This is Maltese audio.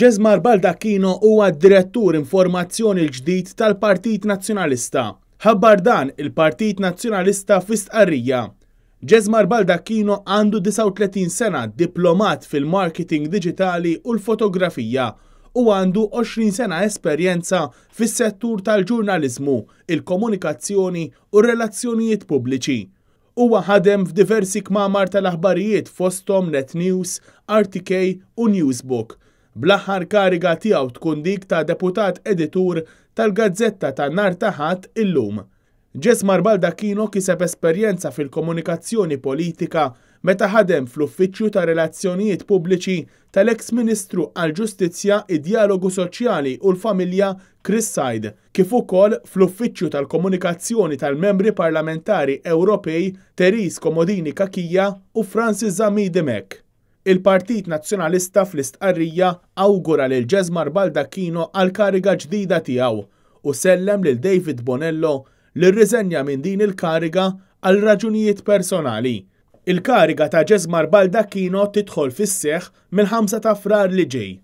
Ġezmar Baldacchino huwa direttur informazzjoni l-ġdid tal-Partit Nazzjonalista. Ħabbar dan il-Partit Nazzjonalista fistqarrija. Ġezmar Baldacchino għandu 39 sena diplomat fil-marketing digitali u l-fotografija u għandu 20 sena esperjenza fis-settur tal-ġurnalizmu, il-komunikazzjoni u relazzjonijiet pubbliċi huwa ħadem f'diversi kmamar tal-aħbarijiet fostom Net News, RTK u Newsbook Bl-aħħar kariga tiegħu tkun dik ta' deputat editur tal-Gazzetta ta' Nar Taħat illum. Ġes Marbalda kienu kiseb esperjenza fil-komunikazzjoni politika meta ħadem fl-Uffiċċju ta' Relazzjonijiet Pubbliċi tal-eks Ministru għal Ġustizzja id-Dialogu Soċjali u l-Familja Chris Said, kif ukoll fl-Uffiċċju tal-Komunikazzjoni tal-Membri Parlamentari Ewropej Teris Komodini Kakija u Francis Zami Demek. Il-Partit Nazzjonalista fl-istqarrija awgura lil Ġezmar Baldacchino għal kariga ġdida tiegħu u sellem lil David Bonello li rriżenja minn din il-kariga għal raġunijiet personali. Il-kariga ta' Ġezmar Baldacchino tidħol fis-seħħ mill-5 ta' frar li ġej.